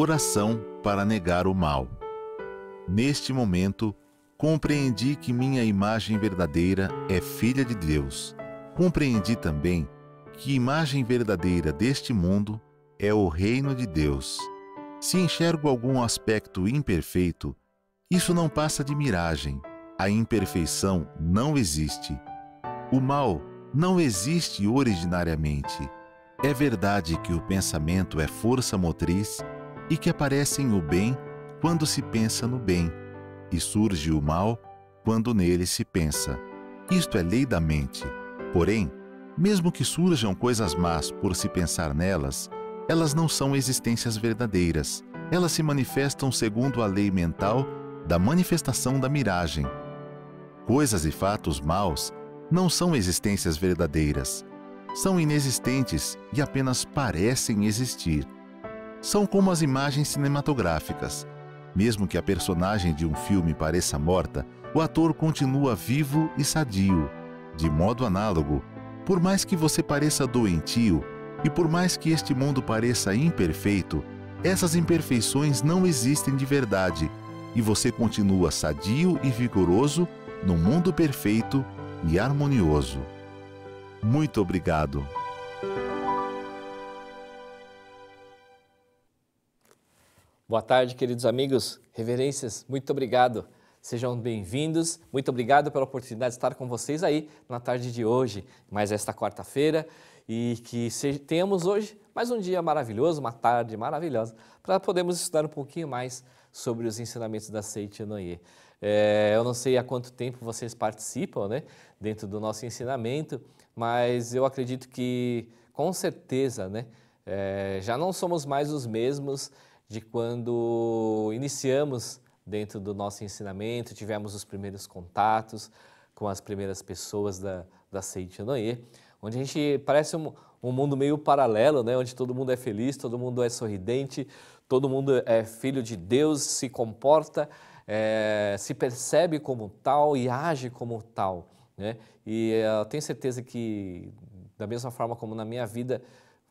Oração para negar o mal. Neste momento, compreendi que minha imagem verdadeira é filha de Deus. Compreendi também que imagem verdadeira deste mundo é o reino de Deus. Se enxergo algum aspecto imperfeito, isso não passa de miragem. A imperfeição não existe. O mal não existe originariamente. É verdade que o pensamento é força motriz e que aparecem o bem quando se pensa no bem, e surge o mal quando nele se pensa. Isto é lei da mente. Porém, mesmo que surjam coisas más por se pensar nelas, elas não são existências verdadeiras. Elas se manifestam segundo a lei mental da manifestação da miragem. Coisas e fatos maus não são existências verdadeiras. São inexistentes e apenas parecem existir são como as imagens cinematográficas. Mesmo que a personagem de um filme pareça morta, o ator continua vivo e sadio. De modo análogo, por mais que você pareça doentio e por mais que este mundo pareça imperfeito, essas imperfeições não existem de verdade e você continua sadio e vigoroso no mundo perfeito e harmonioso. Muito obrigado. Boa tarde, queridos amigos, reverências, muito obrigado. Sejam bem-vindos. Muito obrigado pela oportunidade de estar com vocês aí na tarde de hoje, mais esta quarta-feira, e que tenhamos hoje mais um dia maravilhoso, uma tarde maravilhosa, para podermos estudar um pouquinho mais sobre os ensinamentos da Seiichi Noye. É, eu não sei há quanto tempo vocês participam, né, dentro do nosso ensinamento, mas eu acredito que com certeza, né, é, já não somos mais os mesmos de quando iniciamos dentro do nosso ensinamento, tivemos os primeiros contatos com as primeiras pessoas da, da Seite Noé, onde a gente parece um, um mundo meio paralelo, né? onde todo mundo é feliz, todo mundo é sorridente, todo mundo é filho de Deus, se comporta, é, se percebe como tal e age como tal. Né? E eh, eu tenho certeza que, da mesma forma como na minha vida,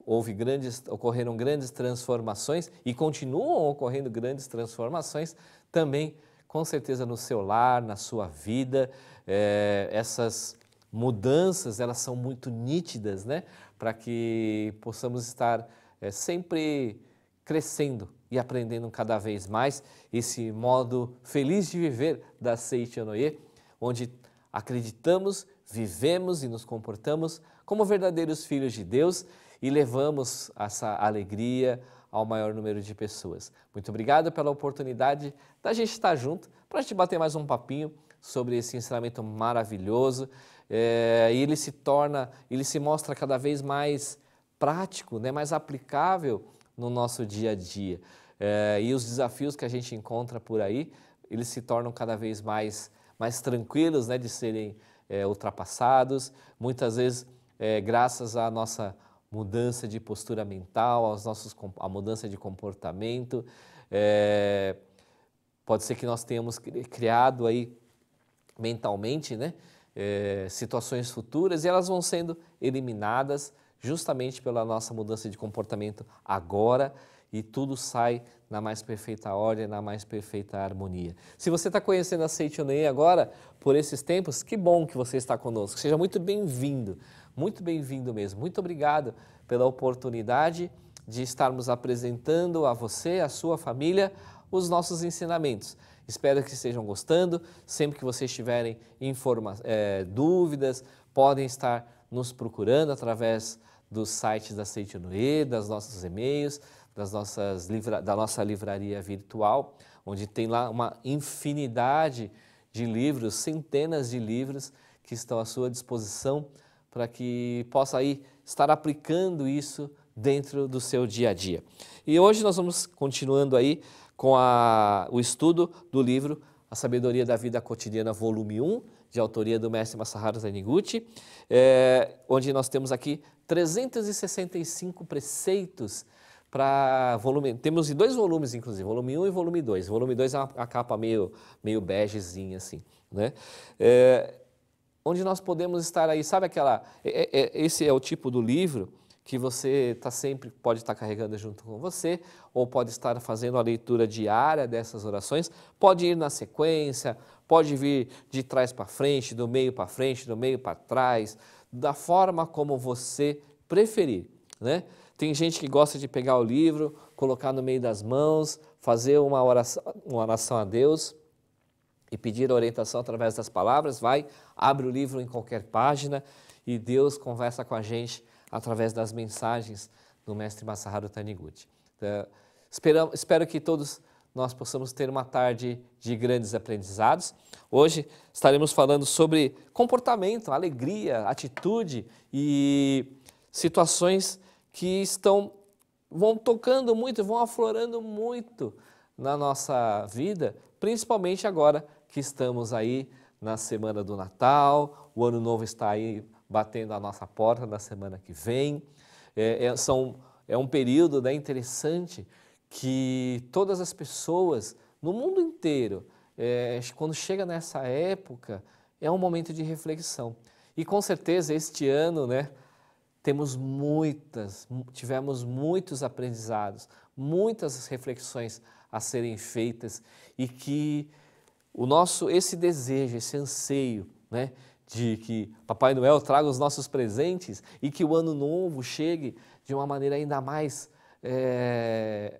houve grandes, ocorreram grandes transformações e continuam ocorrendo grandes transformações também, com certeza, no seu lar, na sua vida. É, essas mudanças, elas são muito nítidas, né? Para que possamos estar é, sempre crescendo e aprendendo cada vez mais esse modo feliz de viver da Seichonoye, onde acreditamos, vivemos e nos comportamos como verdadeiros filhos de Deus e levamos essa alegria ao maior número de pessoas. Muito obrigado pela oportunidade da gente estar junto para a gente bater mais um papinho sobre esse ensinamento maravilhoso. É, ele se torna, ele se mostra cada vez mais prático, né, mais aplicável no nosso dia a dia. É, e os desafios que a gente encontra por aí, eles se tornam cada vez mais, mais tranquilos né, de serem é, ultrapassados. Muitas vezes, graças à nossa mudança de postura mental, aos nossos, a mudança de comportamento. É, pode ser que nós tenhamos criado aí mentalmente, né? É, situações futuras e elas vão sendo eliminadas justamente pela nossa mudança de comportamento agora e tudo sai na mais perfeita ordem, na mais perfeita harmonia. Se você está conhecendo a Seitonei agora, por esses tempos, que bom que você está conosco, seja muito bem-vindo. Muito bem-vindo mesmo. Muito obrigado pela oportunidade de estarmos apresentando a você, a sua família, os nossos ensinamentos. Espero que estejam gostando. Sempre que vocês tiverem é, dúvidas, podem estar nos procurando através dos sites da Seitonue, das nossos e-mails, das nossas da nossa livraria virtual, onde tem lá uma infinidade de livros, centenas de livros que estão à sua disposição para que possa aí estar aplicando isso dentro do seu dia a dia. E hoje nós vamos continuando aí com a, o estudo do livro A Sabedoria da Vida Cotidiana, volume 1, de autoria do mestre Masaharu Taniguchi, é, onde nós temos aqui 365 preceitos para volume, temos dois volumes inclusive, volume 1 e volume 2. Volume 2 é uma, uma capa meio, meio begezinha assim, né? É, onde nós podemos estar aí, sabe aquela. É, é, é, esse é o tipo do livro que você tá sempre pode estar tá carregando junto com você, ou pode estar fazendo a leitura diária dessas orações, pode ir na sequência, pode vir de trás para frente, do meio para frente, do meio para trás, da forma como você preferir, né? Tem gente que gosta de pegar o livro, colocar no meio das mãos, fazer uma oração, uma oração a Deus e pedir orientação através das palavras, vai, abre o livro em qualquer página e Deus conversa com a gente através das mensagens do mestre Masaharu Taniguchi. Então, espero, espero que todos nós possamos ter uma tarde de grandes aprendizados. Hoje estaremos falando sobre comportamento, alegria, atitude e situações que estão vão tocando muito, vão aflorando muito na nossa vida, principalmente agora que estamos aí na semana do Natal, o Ano Novo está aí batendo a nossa porta na semana que vem. É, é, são, é um período né, interessante que todas as pessoas no mundo inteiro, é, quando chega nessa época, é um momento de reflexão. E com certeza este ano, né, temos muitas, tivemos muitos aprendizados, muitas reflexões a serem feitas e que o nosso esse desejo, esse anseio, né, de que Papai Noel traga os nossos presentes e que o ano novo chegue de uma maneira ainda mais é,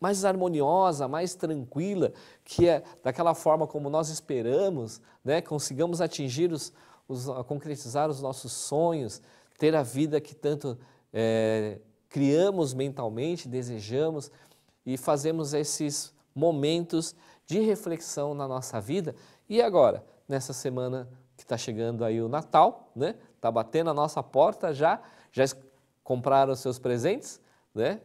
mais harmoniosa, mais tranquila, que é daquela forma como nós esperamos, né, consigamos atingir os, os concretizar os nossos sonhos, ter a vida que tanto é, criamos mentalmente, desejamos e fazemos esses momentos de reflexão na nossa vida. E agora, nessa semana que está chegando aí o Natal, né? Está batendo a nossa porta já, já compraram seus presentes, né?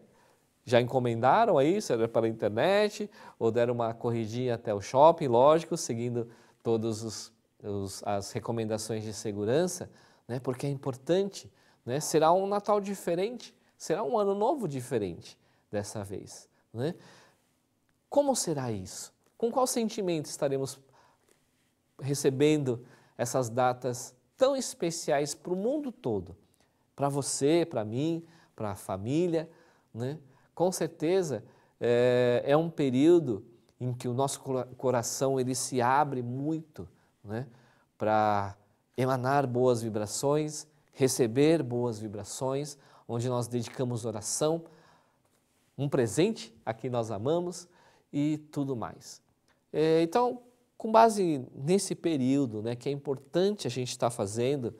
Já encomendaram aí, se era pela internet, ou deram uma corridinha até o shopping, lógico, seguindo todas as recomendações de segurança, né? Porque é importante, né? Será um Natal diferente, será um ano novo diferente dessa vez, né? Como será isso? Com qual sentimento estaremos recebendo essas datas tão especiais para o mundo todo? Para você, para mim, para a família, né? Com certeza é, é um período em que o nosso coração ele se abre muito, né? Para emanar boas vibrações, receber boas vibrações, onde nós dedicamos oração, um presente a quem nós amamos e tudo mais. É, então, com base nesse período, né, que é importante a gente estar tá fazendo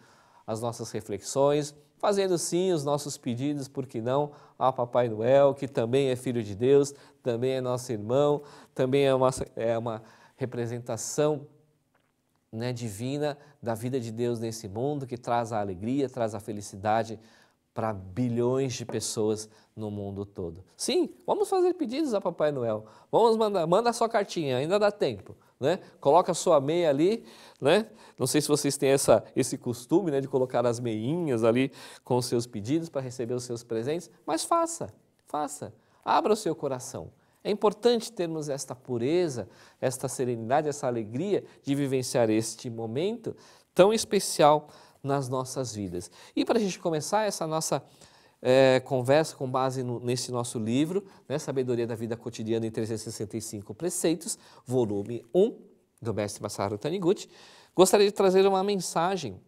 as nossas reflexões, fazendo sim os nossos pedidos, por que não, a Papai Noel, que também é filho de Deus, também é nosso irmão, também é uma, é uma representação né, divina da vida de Deus nesse mundo, que traz a alegria, traz a felicidade para bilhões de pessoas no mundo todo. Sim, vamos fazer pedidos a Papai Noel. Vamos mandar, manda a sua cartinha, ainda dá tempo. Né? Coloca a sua meia ali, né? Não sei se vocês têm essa, esse costume né, de colocar as meinhas ali com os seus pedidos para receber os seus presentes, mas faça, faça. Abra o seu coração. É importante termos esta pureza, esta serenidade, essa alegria de vivenciar este momento tão especial nas nossas vidas. E para a gente começar essa nossa é, conversa com base no, nesse nosso livro, né, Sabedoria da Vida Cotidiana em 365 Preceitos, volume 1, do mestre Masaru Taniguchi, gostaria de trazer uma mensagem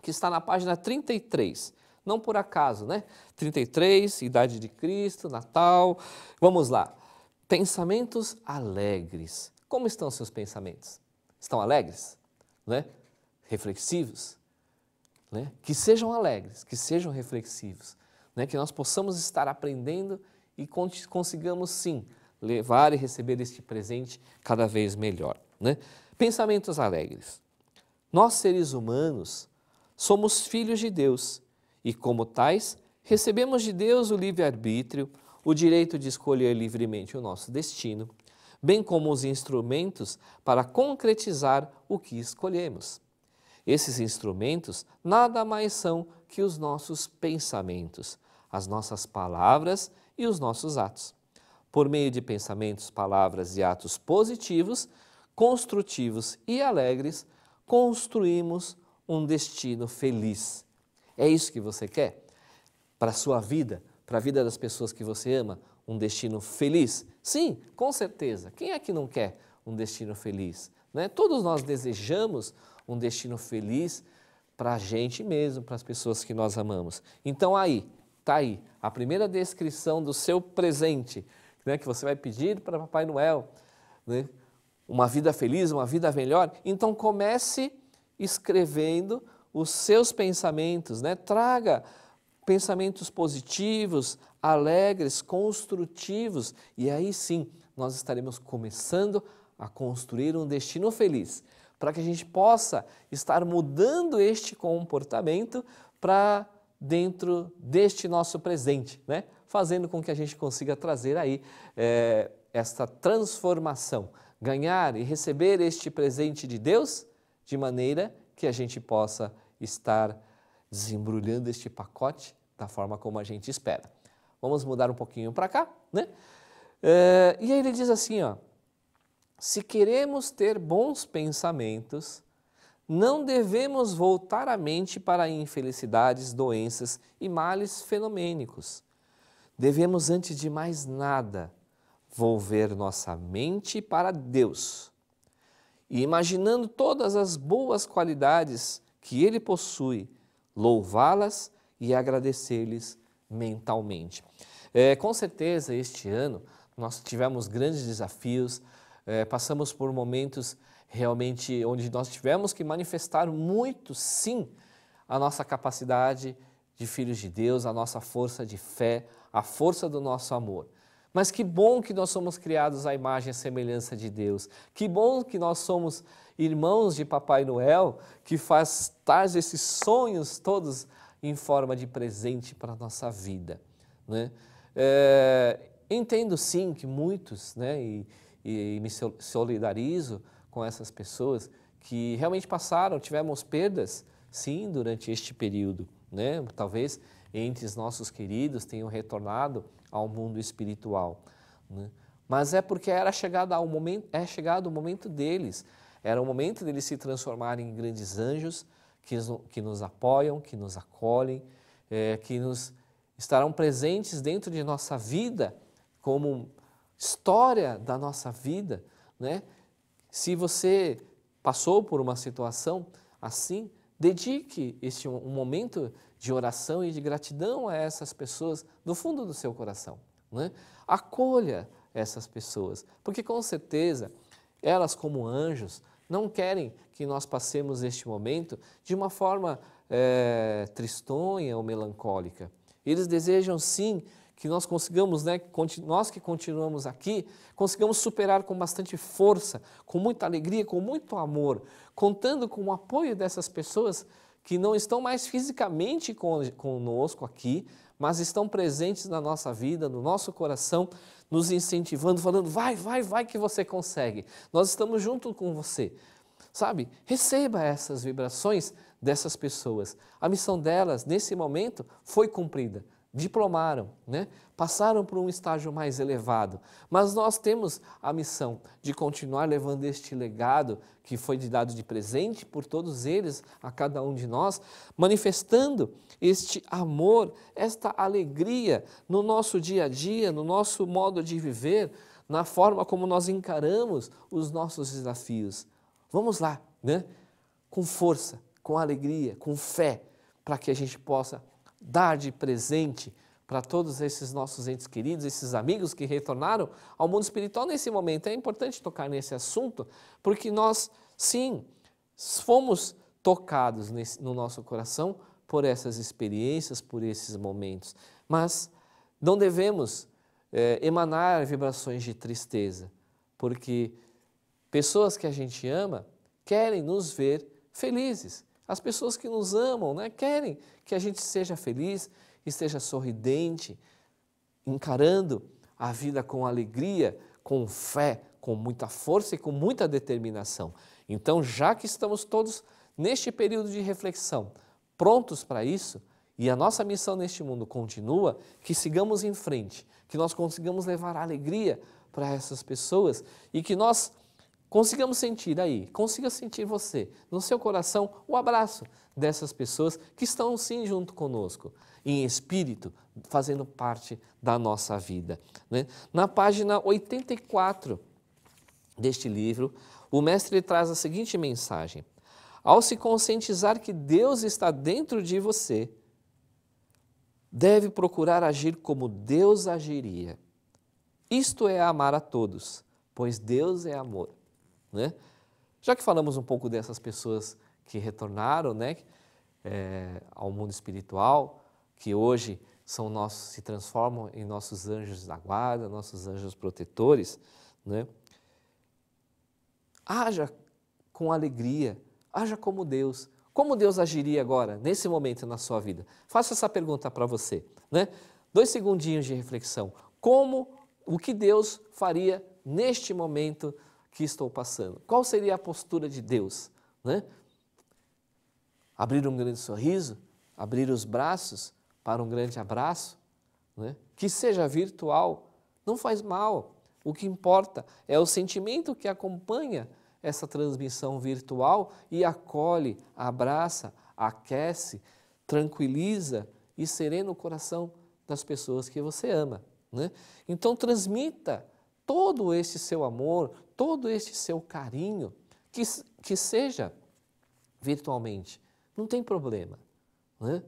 que está na página 33. Não por acaso, né? 33, Idade de Cristo, Natal. Vamos lá. Pensamentos alegres. Como estão seus pensamentos? Estão alegres? Né? Reflexivos? né? que sejam alegres, que sejam reflexivos, né? que nós possamos estar aprendendo e consigamos sim levar e receber este presente cada vez melhor. Né? Pensamentos alegres. Nós, seres humanos, somos filhos de Deus e, como tais, recebemos de Deus o livre-arbítrio, o direito de escolher livremente o nosso destino, bem como os instrumentos para concretizar o que escolhemos. Esses instrumentos nada mais são que os nossos pensamentos, as nossas palavras e os nossos atos. Por meio de pensamentos, palavras e atos positivos, construtivos e alegres, construímos um destino feliz. É isso que você quer? Para a sua vida, para a vida das pessoas que você ama, um destino feliz? Sim, com certeza. Quem é que não quer um destino feliz? Né? Todos nós desejamos um destino feliz para a gente mesmo, para as pessoas que nós amamos. Então aí, tá aí a primeira descrição do seu presente, né, que você vai pedir para Papai Noel, né, uma vida feliz, uma vida melhor. Então comece escrevendo os seus pensamentos, né? Traga pensamentos positivos, alegres, construtivos, e aí sim nós estaremos começando a construir um destino feliz para que a gente possa estar mudando este comportamento para dentro deste nosso presente, né? fazendo com que a gente consiga trazer aí é, esta transformação, ganhar e receber este presente de Deus de maneira que a gente possa estar desembrulhando este pacote da forma como a gente espera. Vamos mudar um pouquinho para cá, né? É, e aí ele diz assim, ó, se queremos ter bons pensamentos, não devemos voltar a mente para infelicidades, doenças e males fenomênicos. Devemos, antes de mais nada, volver nossa mente para Deus. E imaginando todas as boas qualidades que Ele possui, louvá-las e agradecer-lhes mentalmente. É, com certeza, este ano nós tivemos grandes desafios, é, passamos por momentos realmente onde nós tivemos que manifestar muito, sim, a nossa capacidade de filhos de Deus, a nossa força de fé, a força do nosso amor. Mas que bom que nós somos criados à imagem e semelhança de Deus. Que bom que nós somos irmãos de Papai Noel, que faz tais esses sonhos todos em forma de presente para a nossa vida. Né? É, entendo sim que muitos, né, e, e, me solidarizo com essas pessoas que realmente passaram, tivemos perdas, sim, durante este período. Né? Talvez entre os nossos queridos tenham retornado ao mundo espiritual. Né? Mas é porque era chegado ao momento, é chegado o momento deles. Era o momento deles se transformarem em grandes anjos que, que nos apoiam, que nos acolhem, é, que nos estarão presentes dentro de nossa vida como história da nossa vida, né? Se você passou por uma situação assim, dedique este um momento de oração e de gratidão a essas pessoas do fundo do seu coração, né? Acolha essas pessoas, porque com certeza elas como anjos não querem que nós passemos este momento de uma forma é, tristonha ou melancólica. Eles desejam sim que nós consigamos, né, nós que continuamos aqui, consigamos superar com bastante força, com muita alegria, com muito amor, contando com o apoio dessas pessoas que não estão mais fisicamente conosco aqui, mas estão presentes na nossa vida, no nosso coração, nos incentivando, falando: vai, vai, vai que você consegue. Nós estamos junto com você. Sabe? Receba essas vibrações dessas pessoas. A missão delas, nesse momento, foi cumprida. Diplomaram, né? passaram por um estágio mais elevado. Mas nós temos a missão de continuar levando este legado que foi dado de presente por todos eles, a cada um de nós, manifestando este amor, esta alegria no nosso dia a dia, no nosso modo de viver, na forma como nós encaramos os nossos desafios. Vamos lá, né? com força, com alegria, com fé, para que a gente possa dar de presente para todos esses nossos entes queridos, esses amigos que retornaram ao mundo espiritual nesse momento. É importante tocar nesse assunto, porque nós, sim, fomos tocados nesse, no nosso coração por essas experiências, por esses momentos. Mas não devemos é, emanar vibrações de tristeza, porque pessoas que a gente ama querem nos ver felizes, as pessoas que nos amam né, querem que a gente seja feliz e seja sorridente, encarando a vida com alegria, com fé, com muita força e com muita determinação. Então, já que estamos todos neste período de reflexão, prontos para isso, e a nossa missão neste mundo continua, que sigamos em frente, que nós consigamos levar alegria para essas pessoas e que nós Consigamos sentir aí, consiga sentir você, no seu coração, o abraço dessas pessoas que estão sim junto conosco, em espírito, fazendo parte da nossa vida. Né? Na página 84 deste livro, o mestre traz a seguinte mensagem: Ao se conscientizar que Deus está dentro de você, deve procurar agir como Deus agiria. Isto é amar a todos, pois Deus é amor. Né? Já que falamos um pouco dessas pessoas que retornaram né, é, ao mundo espiritual, que hoje são nossos, se transformam em nossos anjos da guarda, nossos anjos protetores, né? haja com alegria, haja como Deus. Como Deus agiria agora, nesse momento na sua vida? Faço essa pergunta para você. Né? Dois segundinhos de reflexão. Como, o que Deus faria neste momento que estou passando? Qual seria a postura de Deus? Né? Abrir um grande sorriso? Abrir os braços para um grande abraço? Né? Que seja virtual, não faz mal. O que importa é o sentimento que acompanha essa transmissão virtual e acolhe, abraça, aquece, tranquiliza e serena o coração das pessoas que você ama. Né? Então, transmita todo esse seu amor, todo este seu carinho, que, que seja virtualmente, não tem problema. Né?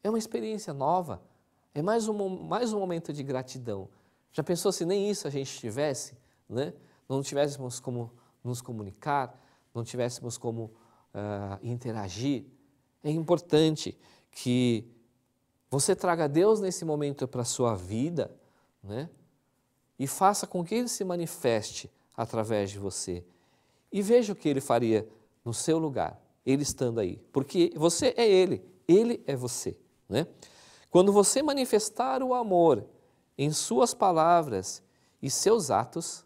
É uma experiência nova, é mais um, mais um momento de gratidão. Já pensou se nem isso a gente tivesse, né? não tivéssemos como nos comunicar, não tivéssemos como uh, interagir? É importante que você traga Deus nesse momento para a sua vida né? e faça com que Ele se manifeste através de você. E veja o que ele faria no seu lugar, ele estando aí. Porque você é ele, ele é você. Né? Quando você manifestar o amor em suas palavras e seus atos,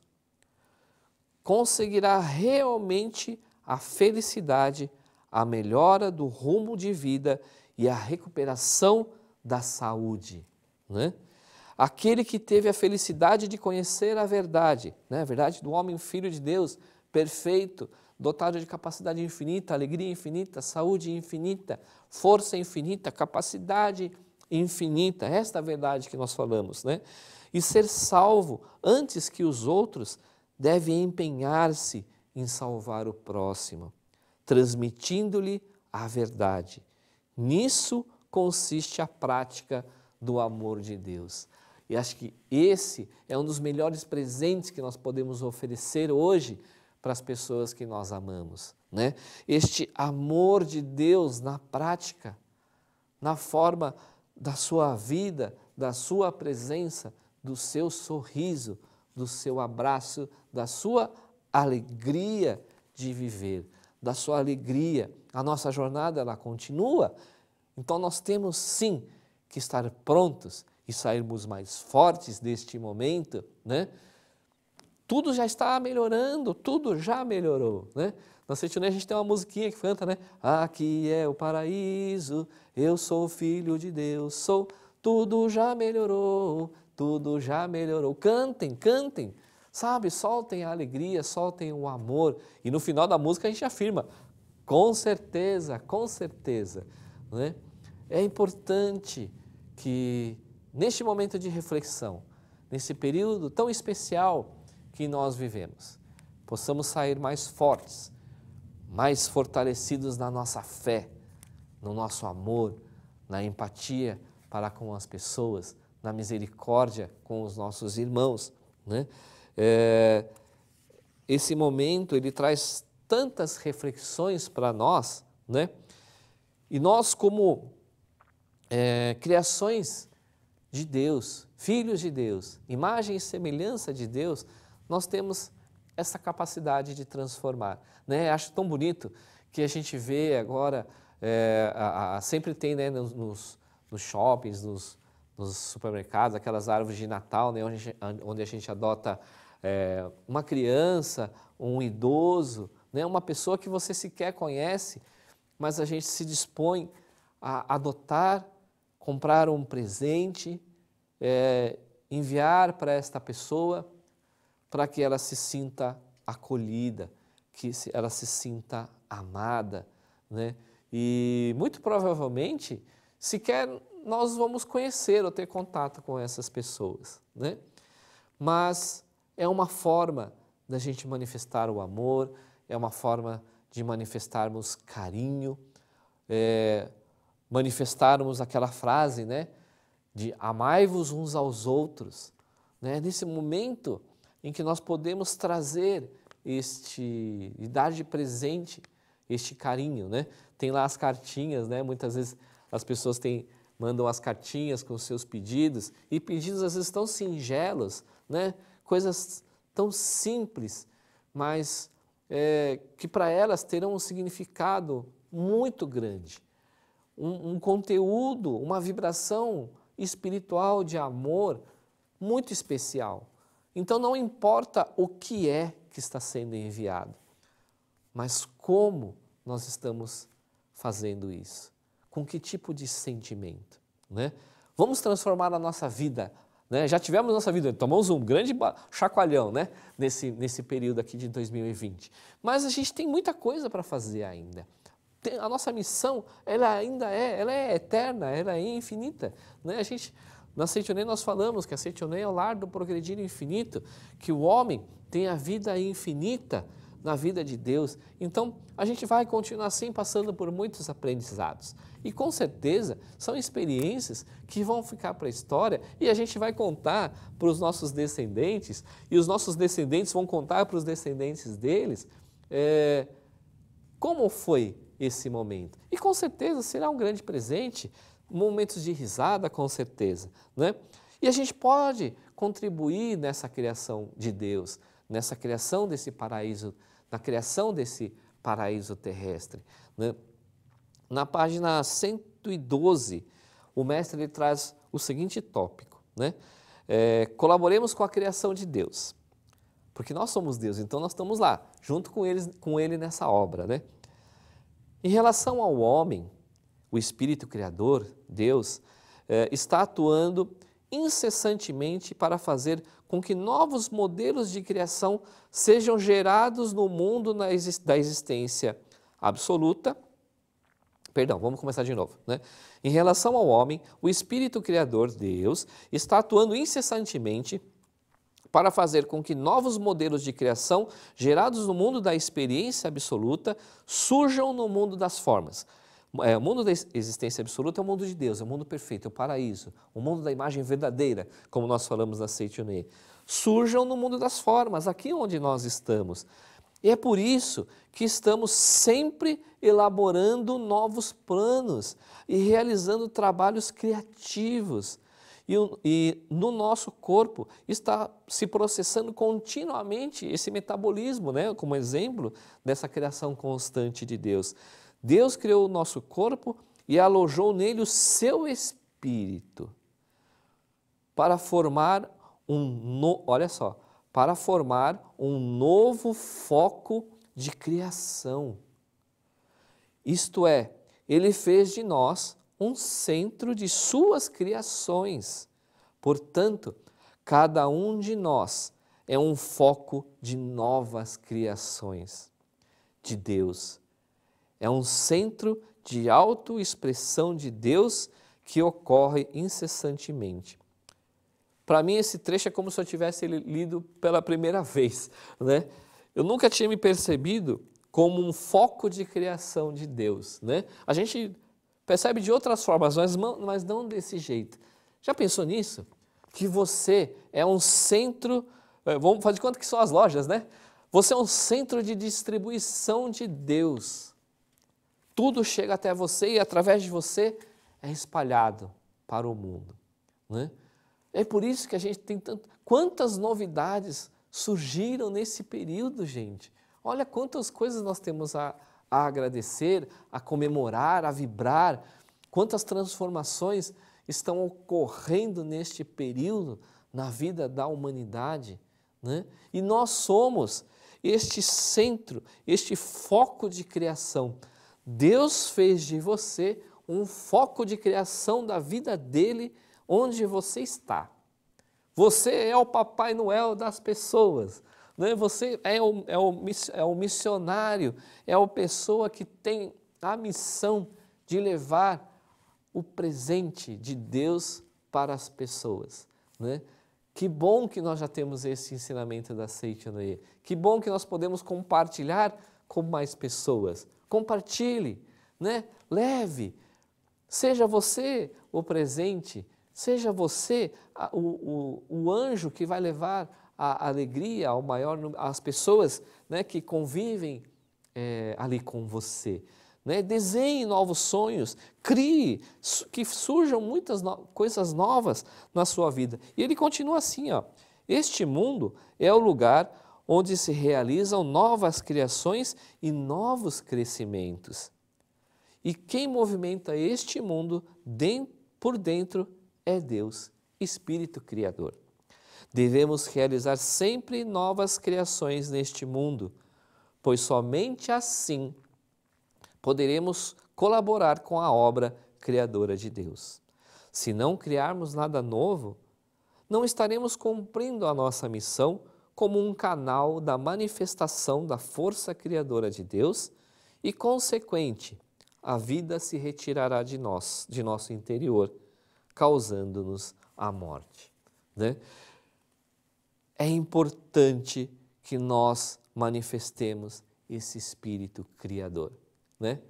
conseguirá realmente a felicidade, a melhora do rumo de vida e a recuperação da saúde. Né? Aquele que teve a felicidade de conhecer a verdade, né? a verdade do homem, filho de Deus, perfeito, dotado de capacidade infinita, alegria infinita, saúde infinita, força infinita, capacidade infinita. É esta é a verdade que nós falamos, né? E ser salvo antes que os outros deve empenhar-se em salvar o próximo, transmitindo-lhe a verdade. Nisso consiste a prática do amor de Deus. E acho que esse é um dos melhores presentes que nós podemos oferecer hoje para as pessoas que nós amamos, né? Este amor de Deus na prática, na forma da sua vida, da sua presença, do seu sorriso, do seu abraço, da sua alegria de viver, da sua alegria. A nossa jornada ela continua, então nós temos sim que estar prontos e sairmos mais fortes deste momento, né? Tudo já está melhorando, tudo já melhorou, né? Na Setionê a gente tem uma musiquinha que canta, né? Aqui é o paraíso, eu sou filho de Deus, sou. Tudo já melhorou, tudo já melhorou. Cantem, cantem, sabe? Soltem a alegria, soltem o amor. E no final da música a gente afirma, com certeza, com certeza, né? É importante que neste momento de reflexão, nesse período tão especial que nós vivemos, possamos sair mais fortes, mais fortalecidos na nossa fé, no nosso amor, na empatia para com as pessoas, na misericórdia com os nossos irmãos. Né? É, esse momento ele traz tantas reflexões para nós, né? E nós como é, criações de Deus, filhos de Deus, imagem e semelhança de Deus, nós temos essa capacidade de transformar. Né? Acho tão bonito que a gente vê agora, é, a, a, sempre tem né, nos, nos shoppings, nos, nos, supermercados, aquelas árvores de Natal, né, onde, a gente, onde, a gente adota é, uma criança, um idoso, né, uma pessoa que você sequer conhece, mas a gente se dispõe a adotar, comprar um presente, é, enviar para esta pessoa para que ela se sinta acolhida, que ela se sinta amada, né? E muito provavelmente sequer nós vamos conhecer ou ter contato com essas pessoas, né? Mas é uma forma da gente manifestar o amor, é uma forma de manifestarmos carinho, é, manifestarmos aquela frase, né? de amai-vos uns aos outros, né? nesse momento em que nós podemos trazer este e dar de presente este carinho, né? Tem lá as cartinhas, né? Muitas vezes as pessoas têm mandam as cartinhas com seus pedidos e pedidos às vezes tão singelos, né? Coisas tão simples, mas é, que para elas terão um significado muito grande, um, um conteúdo, uma vibração espiritual de amor muito especial. Então não importa o que é que está sendo enviado, mas como nós estamos fazendo isso, com que tipo de sentimento, né? Vamos transformar a nossa vida, né? Já tivemos nossa vida, tomamos um grande chacoalhão, né? Nesse, nesse período aqui de 2020. Mas a gente tem muita coisa para fazer ainda tem, a nossa missão, ela ainda é, ela é eterna, ela é infinita. Né? A gente, na Seitonei nós falamos que a Seitonei é o lar do progredir infinito, que o homem tem a vida infinita na vida de Deus. Então, a gente vai continuar assim passando por muitos aprendizados. E com certeza são experiências que vão ficar para a história e a gente vai contar para os nossos descendentes e os nossos descendentes vão contar para os descendentes deles é, como foi esse momento. E com certeza será um grande presente, momentos de risada, com certeza. Né? E a gente pode contribuir nessa criação de Deus, nessa criação desse paraíso, na criação desse paraíso terrestre. Né? Na página 112, o mestre ele traz o seguinte tópico, né? É, colaboremos com a criação de Deus, porque nós somos Deus, então nós estamos lá, junto com, eles, com ele nessa obra, né? Em relação ao homem, o Espírito Criador, Deus, eh, está atuando incessantemente para fazer com que novos modelos de criação sejam gerados no mundo da existência absoluta. Perdão, vamos começar de novo. Né? Em relação ao homem, o Espírito Criador, Deus, está atuando incessantemente para fazer com que novos modelos de criação, gerados no mundo da experiência absoluta, surjam no mundo das formas. É, o mundo da existência absoluta é o mundo de Deus, é o mundo perfeito, é o paraíso, o mundo da imagem verdadeira, como nós falamos na Seitunei. Surjam no mundo das formas, aqui onde nós estamos. E é por isso que estamos sempre elaborando novos planos e realizando trabalhos criativos e, e no nosso corpo está se processando continuamente esse metabolismo, né? como exemplo dessa criação constante de Deus. Deus criou o nosso corpo e alojou nele o seu espírito para formar um no, olha só, para formar um novo foco de criação. Isto é, ele fez de nós um centro de suas criações. Portanto, cada um de nós é um foco de novas criações de Deus. É um centro de autoexpressão de Deus que ocorre incessantemente. Para mim, esse trecho é como se eu tivesse lido pela primeira vez. Né? Eu nunca tinha me percebido como um foco de criação de Deus. Né? A gente Percebe de outras formas, mas não desse jeito. Já pensou nisso? Que você é um centro, eh, vamos fazer de conta que são as lojas, né? Você é um centro de distribuição de Deus. Tudo chega até você e através de você é espalhado para o mundo. Né? É por isso que a gente tem tanto. Quantas novidades surgiram nesse período, gente? Olha quantas coisas nós temos a, a agradecer, a comemorar, a vibrar. Quantas transformações estão ocorrendo neste período na vida da humanidade. Né? E nós somos este centro, este foco de criação. Deus fez de você um foco de criação da vida dele onde você está. Você é o Papai Noel das pessoas. Né? Você é o, é, o, é o missionário, é a pessoa que tem a missão de levar o presente de Deus para as pessoas. Né? Que bom que nós já temos esse ensinamento da Seitianoe. Que bom que nós podemos compartilhar com mais pessoas. Compartilhe, né? leve. Seja você o presente, seja você o, o, o anjo que vai levar a alegria ao maior às pessoas né, que convivem é, ali com você. Né? Desenhe novos sonhos, crie, que surjam muitas no coisas novas na sua vida. E ele continua assim: ó, Este mundo é o lugar onde se realizam novas criações e novos crescimentos. E quem movimenta este mundo por dentro é Deus, Espírito Criador. Devemos realizar sempre novas criações neste mundo, pois somente assim poderemos colaborar com a obra criadora de Deus. Se não criarmos nada novo, não estaremos cumprindo a nossa missão como um canal da manifestação da força criadora de Deus e, consequente, a vida se retirará de nós, de nosso interior, causando-nos a morte. Né? é importante que nós manifestemos esse espírito criador, né?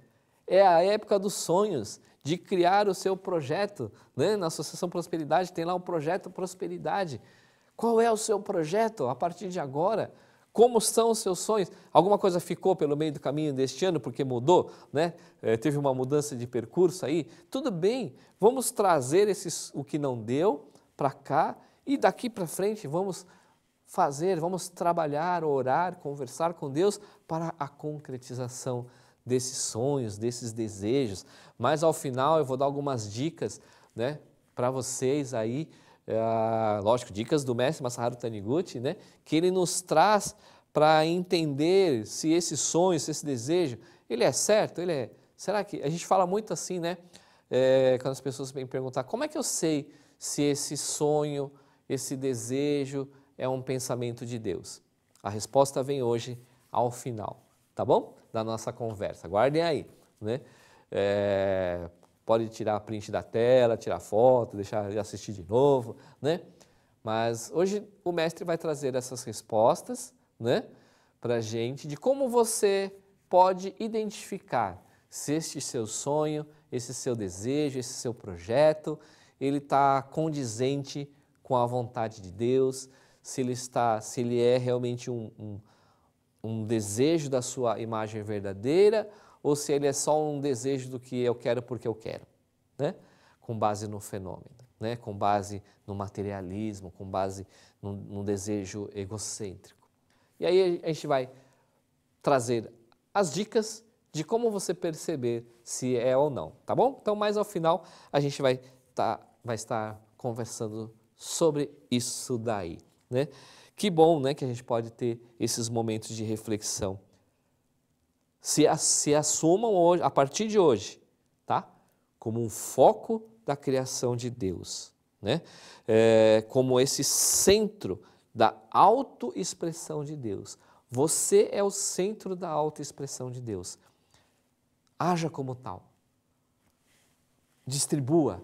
É a época dos sonhos, de criar o seu projeto, né? Na Associação Prosperidade tem lá o um projeto Prosperidade. Qual é o seu projeto a partir de agora? Como são os seus sonhos? Alguma coisa ficou pelo meio do caminho deste ano porque mudou, né? É, teve uma mudança de percurso aí. Tudo bem, vamos trazer esses, o que não deu para cá e daqui para frente vamos fazer, vamos trabalhar, orar, conversar com Deus para a concretização desses sonhos, desses desejos. Mas ao final eu vou dar algumas dicas né, para vocês aí, é, lógico, dicas do mestre Masaharu Taniguchi, né, que ele nos traz para entender se esse sonho, se esse desejo, ele é certo, ele é... Será que... A gente fala muito assim, né? É, quando as pessoas vêm perguntar, como é que eu sei se esse sonho, esse desejo, é um pensamento de Deus. A resposta vem hoje ao final, tá bom? Da nossa conversa. Guardem aí, né? É, pode tirar a print da tela, tirar foto, deixar de assistir de novo, né? Mas hoje o mestre vai trazer essas respostas, né? Para gente de como você pode identificar se este seu sonho, esse seu desejo, esse seu projeto, ele está condizente com a vontade de Deus, se ele está, se ele é realmente um, um, um desejo da sua imagem verdadeira ou se ele é só um desejo do que eu quero porque eu quero, né? Com base no fenômeno, né? Com base no materialismo, com base num, num desejo egocêntrico. E aí a gente vai trazer as dicas de como você perceber se é ou não, tá bom? Então, mais ao final, a gente vai, tá, vai estar conversando sobre isso daí. Né? Que bom né, que a gente pode ter esses momentos de reflexão. Se, se assumam hoje, a partir de hoje, tá? como um foco da criação de Deus, né? É, como esse centro da autoexpressão de Deus. Você é o centro da autoexpressão de Deus. Haja como tal. Distribua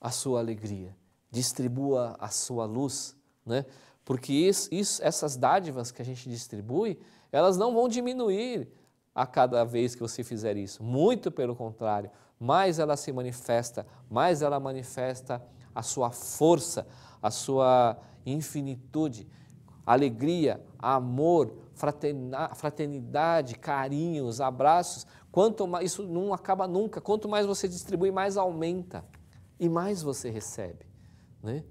a sua alegria, distribua a sua luz, né? Porque isso, isso, essas dádivas que a gente distribui, elas não vão diminuir a cada vez que você fizer isso. Muito pelo contrário, mais ela se manifesta, mais ela manifesta a sua força, a sua infinitude, alegria, amor, fraternidade, carinhos, abraços. Quanto mais, isso não acaba nunca. Quanto mais você distribui, mais aumenta e mais você recebe, né?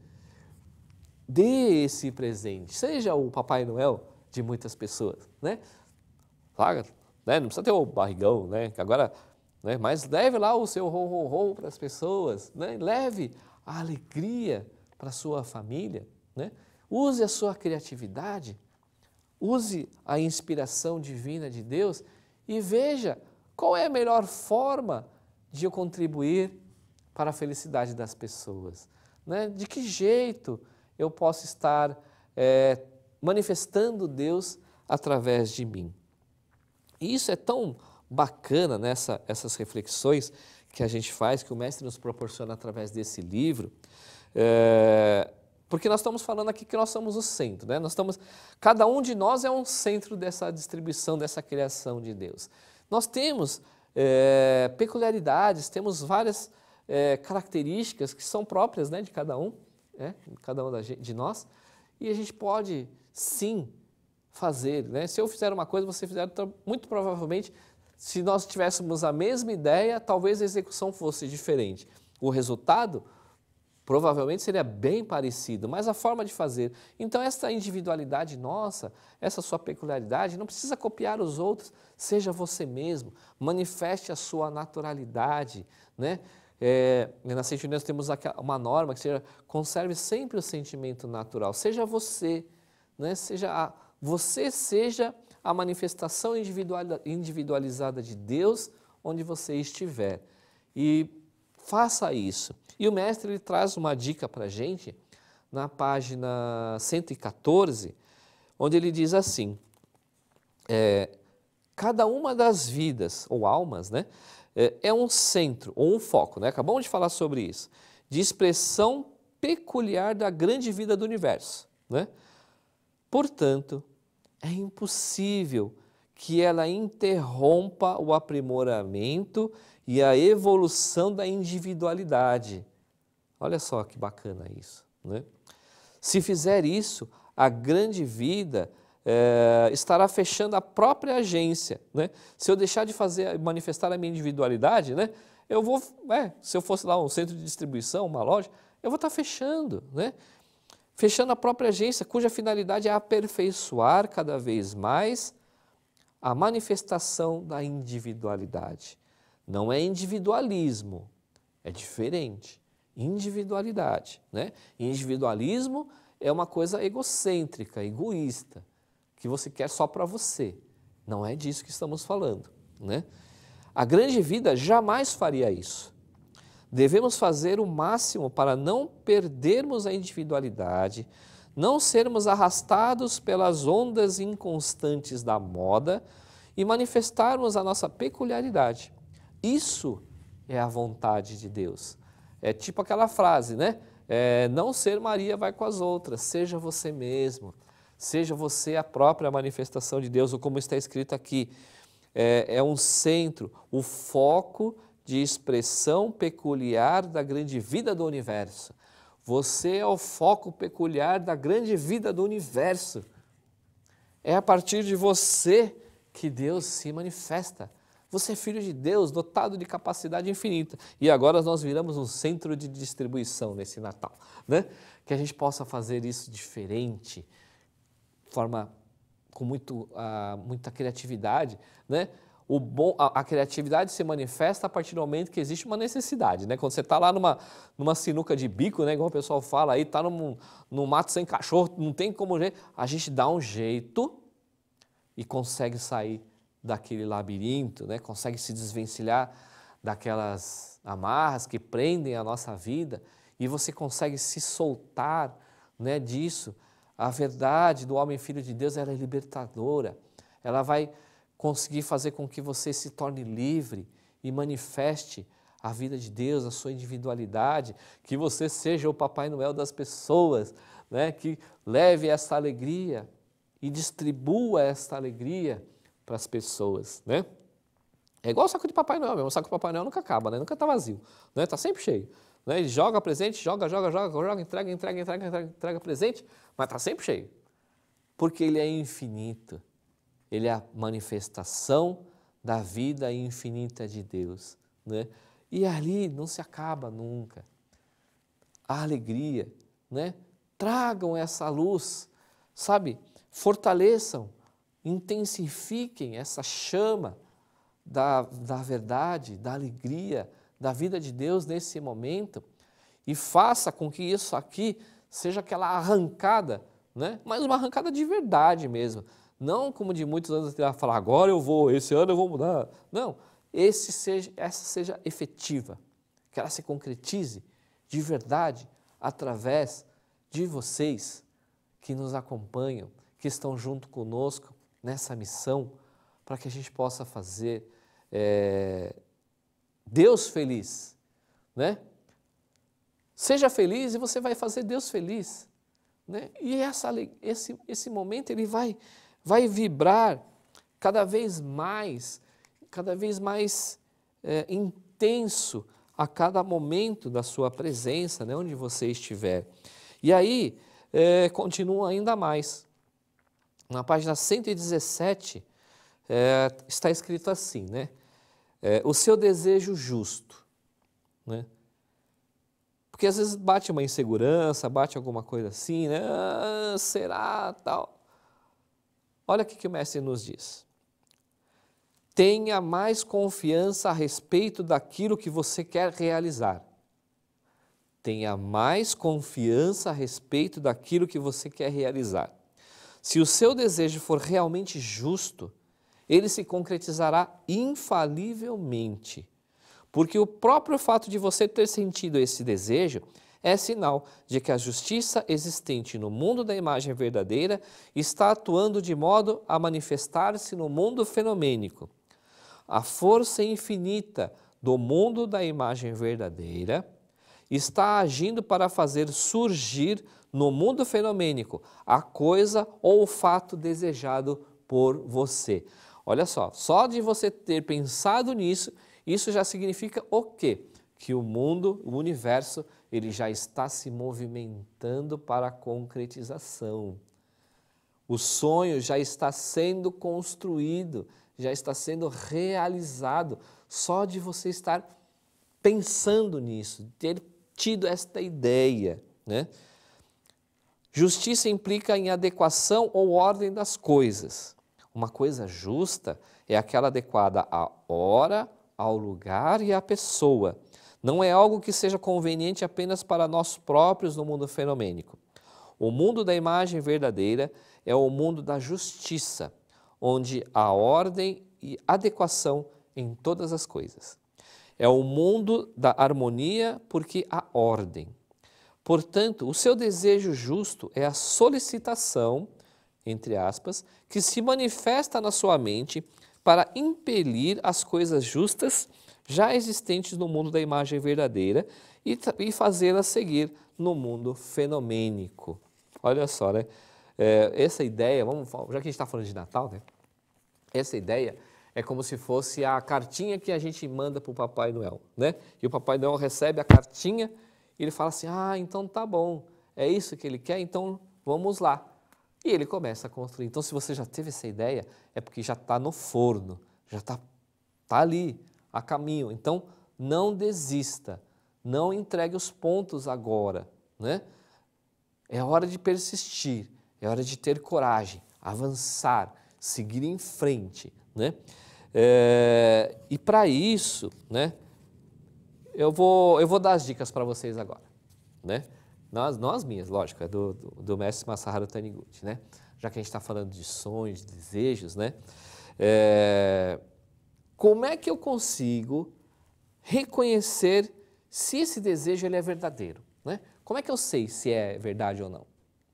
Dê esse presente. Seja o Papai Noel de muitas pessoas, né? Claro, né? não precisa ter o barrigão, né? Que agora, né? Mas leve lá o seu ron ron ron para as pessoas, né? Leve a alegria para a sua família, né? Use a sua criatividade, use a inspiração divina de Deus e veja qual é a melhor forma de eu contribuir para a felicidade das pessoas, né? De que jeito eu posso estar é, manifestando Deus através de mim. E isso é tão bacana nessa essas reflexões que a gente faz, que o mestre nos proporciona através desse livro, é, porque nós estamos falando aqui que nós somos o centro, né? Nós estamos, cada um de nós é um centro dessa distribuição, dessa criação de Deus. Nós temos é, peculiaridades, temos várias é, características que são próprias né, de cada um é, cada um de nós, e a gente pode sim fazer. Né? Se eu fizer uma coisa, você fizer, muito provavelmente, se nós tivéssemos a mesma ideia, talvez a execução fosse diferente. O resultado provavelmente seria bem parecido, mas a forma de fazer. Então, essa individualidade nossa, essa sua peculiaridade, não precisa copiar os outros, seja você mesmo, manifeste a sua naturalidade, né? É, né, na sentinela nós temos uma norma que seja conserve sempre o sentimento natural. Seja você, né? seja a, você seja a manifestação individualizada de Deus onde você estiver. E faça isso. E o mestre ele traz uma dica para a gente na página 114, onde ele diz assim: é, cada uma das vidas ou almas, né, é, é um centro ou um foco, né? acabamos de falar sobre isso, de expressão peculiar da grande vida do universo. Né? Portanto, é impossível que ela interrompa o aprimoramento e a evolução da individualidade. Olha só que bacana isso. Né? Se fizer isso, a grande vida é, estará fechando a própria agência. Né? Se eu deixar de fazer, manifestar a minha individualidade, né? eu vou, é, se eu fosse lá um centro de distribuição, uma loja, eu vou estar fechando, né? fechando a própria agência, cuja finalidade é aperfeiçoar cada vez mais a manifestação da individualidade. Não é individualismo, é diferente. Individualidade, né? Individualismo é uma coisa egocêntrica, egoísta que você quer só para você. Não é disso que estamos falando, né? A grande vida jamais faria isso. Devemos fazer o máximo para não perdermos a individualidade, não sermos arrastados pelas ondas inconstantes da moda e manifestarmos a nossa peculiaridade. Isso é a vontade de Deus. É tipo aquela frase, né? É, não ser Maria vai com as outras, seja você mesmo seja você a própria manifestação de Deus, ou como está escrito aqui, é, é um centro, o foco de expressão peculiar da grande vida do universo. Você é o foco peculiar da grande vida do universo. É a partir de você que Deus se manifesta. Você é filho de Deus, dotado de capacidade infinita. E agora nós viramos um centro de distribuição nesse Natal, né? Que a gente possa fazer isso diferente forma com muito, uh, muita criatividade, né? O bom, a, a, criatividade se manifesta a partir do momento que existe uma necessidade, né? Quando você está lá numa, numa sinuca de bico, né? Igual o pessoal fala aí, está num, num mato sem cachorro, não tem como A gente dá um jeito e consegue sair daquele labirinto, né? Consegue se desvencilhar daquelas amarras que prendem a nossa vida e você consegue se soltar, né? Disso a verdade do homem filho de Deus ela é libertadora. Ela vai conseguir fazer com que você se torne livre e manifeste a vida de Deus, a sua individualidade, que você seja o Papai Noel das pessoas, né? que leve essa alegria e distribua essa alegria para as pessoas. Né? É igual o saco de Papai Noel mesmo, o saco de Papai Noel nunca acaba, né? nunca está vazio, está né? Tá sempre cheio. Né? Ele joga presente, joga, joga, joga, joga, entrega, entrega, entrega, entrega, entrega presente, mas está sempre cheio. Porque ele é infinito. Ele é a manifestação da vida infinita de Deus. Né? E ali não se acaba nunca. A alegria, né? Tragam essa luz, sabe? Fortaleçam, intensifiquem essa chama da, da verdade, da alegria, da vida de Deus nesse momento e faça com que isso aqui seja aquela arrancada, né? mas uma arrancada de verdade mesmo. Não como de muitos anos atrás falar, agora eu vou, esse ano eu vou mudar. Não, esse seja, essa seja efetiva, que ela se concretize de verdade através de vocês que nos acompanham, que estão junto conosco nessa missão, para que a gente possa fazer é, Deus feliz, né? Seja feliz e você vai fazer Deus feliz, né? E essa, esse, esse momento ele vai, vai vibrar cada vez mais, cada vez mais é, intenso a cada momento da sua presença, né? Onde você estiver. E aí, é, continua ainda mais. Na página 117 é, está escrito assim, né? é, o seu desejo justo, né? Porque às vezes bate uma insegurança, bate alguma coisa assim, né? Ah, será tal? Olha o que o mestre nos diz. Tenha mais confiança a respeito daquilo que você quer realizar. Tenha mais confiança a respeito daquilo que você quer realizar. Se o seu desejo for realmente justo, ele se concretizará infalivelmente. Porque o próprio fato de você ter sentido esse desejo é sinal de que a justiça existente no mundo da imagem verdadeira está atuando de modo a manifestar-se no mundo fenomênico. A força infinita do mundo da imagem verdadeira está agindo para fazer surgir no mundo fenomênico a coisa ou o fato desejado por você. Olha só, só de você ter pensado nisso, isso já significa o quê? Que o mundo, o universo, ele já está se movimentando para a concretização. O sonho já está sendo construído, já está sendo realizado, só de você estar pensando nisso, ter tido esta ideia, né? Justiça implica em adequação ou ordem das coisas. Uma coisa justa é aquela adequada à hora, ao lugar e à pessoa. Não é algo que seja conveniente apenas para nós próprios no mundo fenomênico. O mundo da imagem verdadeira é o mundo da justiça, onde há ordem e adequação em todas as coisas. É o mundo da harmonia porque há ordem. Portanto, o seu desejo justo é a solicitação entre aspas, que se manifesta na sua mente para impelir as coisas justas já existentes no mundo da imagem verdadeira e, e fazê-las seguir no mundo fenomênico. Olha só, né? É, essa ideia, vamos, já que a gente está falando de Natal, né? Essa ideia é como se fosse a cartinha que a gente manda para o Papai Noel, né? E o Papai Noel recebe a cartinha e ele fala assim: Ah, então tá bom, é isso que ele quer, então vamos lá. E ele começa a construir. Então, se você já teve essa ideia, é porque já está no forno, já está tá ali, a caminho. Então, não desista, não entregue os pontos agora. Né? É hora de persistir, é hora de ter coragem, avançar, seguir em frente. Né? É, e para isso, né, eu, vou, eu vou dar as dicas para vocês agora. Né? Nós, nós minhas, lógico, é do, do, do mestre Masaharu Taniguchi, né? Já que a gente está falando de sonhos, de desejos, né? É, como é que eu consigo reconhecer se esse desejo ele é verdadeiro, né? Como é que eu sei se é verdade ou não?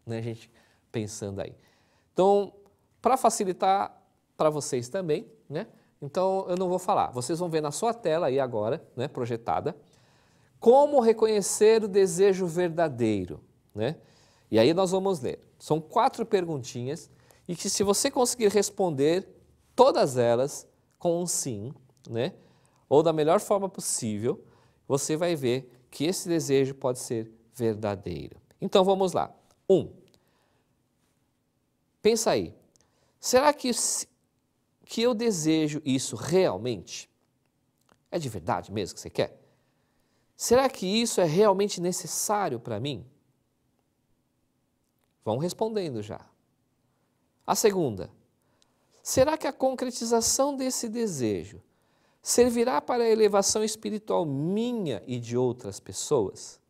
Né, gente? Pensando aí. Então, para facilitar para vocês também, né? Então, eu não vou falar. Vocês vão ver na sua tela aí agora, né, projetada, como reconhecer o desejo verdadeiro? Né? E aí nós vamos ler. São quatro perguntinhas e que se você conseguir responder todas elas com um sim, né? ou da melhor forma possível, você vai ver que esse desejo pode ser verdadeiro. Então vamos lá. Um, pensa aí. Será que, que eu desejo isso realmente? É de verdade mesmo que você quer? Será que isso é realmente necessário para mim? Vão respondendo já. A segunda, será que a concretização desse desejo servirá para a elevação espiritual minha e de outras pessoas?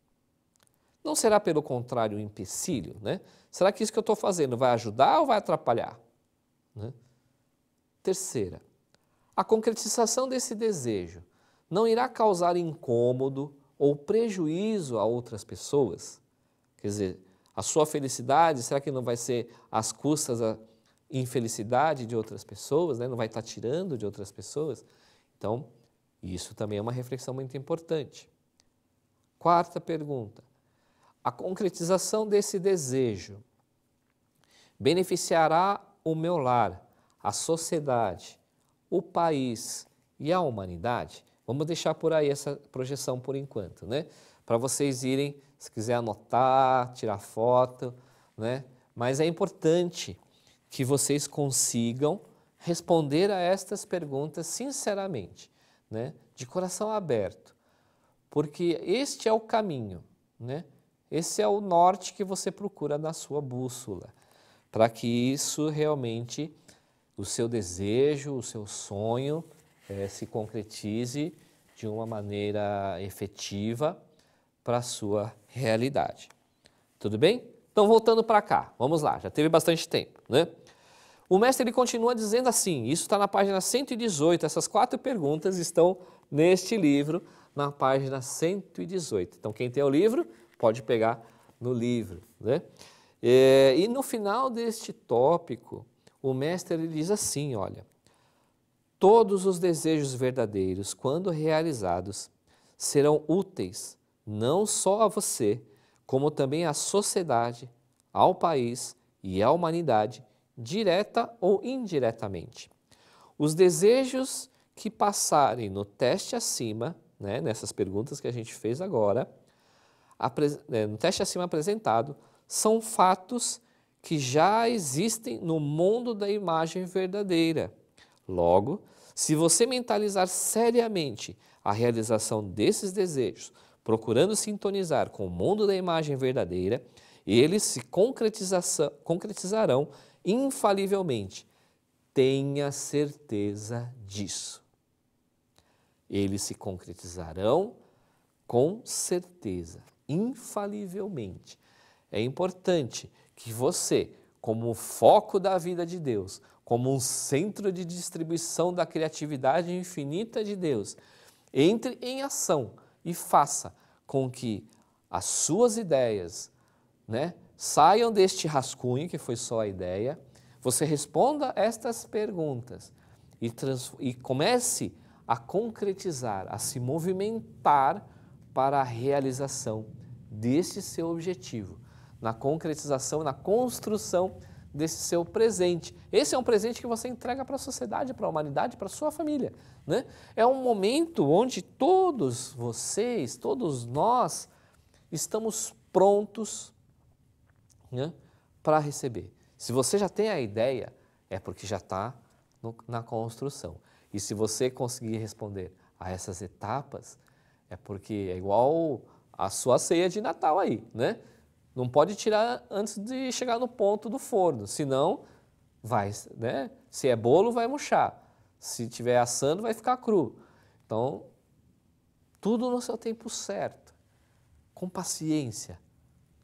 Não será, pelo contrário, um empecilho, né? Será que isso que eu estou fazendo vai ajudar ou vai atrapalhar? Né? Terceira, a concretização desse desejo não irá causar incômodo ou prejuízo a outras pessoas? Quer dizer, a sua felicidade, será que não vai ser às custas da infelicidade de outras pessoas, né? não vai estar tá tirando de outras pessoas? Então, isso também é uma reflexão muito importante. Quarta pergunta: a concretização desse desejo beneficiará o meu lar, a sociedade, o país e a humanidade? Vamos deixar por aí essa projeção por enquanto, né? Para vocês irem, se quiser anotar, tirar foto, né? Mas é importante que vocês consigam responder a estas perguntas sinceramente, né? De coração aberto. Porque este é o caminho, né? Esse é o norte que você procura na sua bússola, para que isso realmente, o seu desejo, o seu sonho, é, se concretize de uma maneira efetiva para a sua realidade. Tudo bem? Então, voltando para cá, vamos lá, já teve bastante tempo, né? O mestre ele continua dizendo assim, isso está na página 118, essas quatro perguntas estão neste livro, na página 118. Então, quem tem o livro, pode pegar no livro, né? É, e no final deste tópico, o mestre ele diz assim, olha, Todos os desejos verdadeiros, quando realizados, serão úteis não só a você, como também à sociedade, ao país e à humanidade, direta ou indiretamente. Os desejos que passarem no teste acima, né, nessas perguntas que a gente fez agora, né, no teste acima apresentado, são fatos que já existem no mundo da imagem verdadeira Logo, se você mentalizar seriamente a realização desses desejos, procurando sintonizar com o mundo da imagem verdadeira, eles se concretizarão infalivelmente. Tenha certeza disso. Eles se concretizarão com certeza, infalivelmente. É importante que você, como foco da vida de Deus, como um centro de distribuição da criatividade infinita de Deus. Entre em ação e faça com que as suas ideias né, saiam deste rascunho, que foi só a ideia, você responda estas perguntas e, e comece a concretizar, a se movimentar para a realização deste seu objetivo, na concretização, na construção desse seu presente. Esse é um presente que você entrega para a sociedade, para a humanidade, para a sua família. Né? É um momento onde todos vocês, todos nós, estamos prontos né, para receber. Se você já tem a ideia, é porque já está na construção. E se você conseguir responder a essas etapas, é porque é igual a sua ceia de Natal aí, né? Não pode tirar antes de chegar no ponto do forno, senão vai, né? Se é bolo, vai murchar. Se tiver assando, vai ficar cru. Então, tudo no seu tempo certo, com paciência,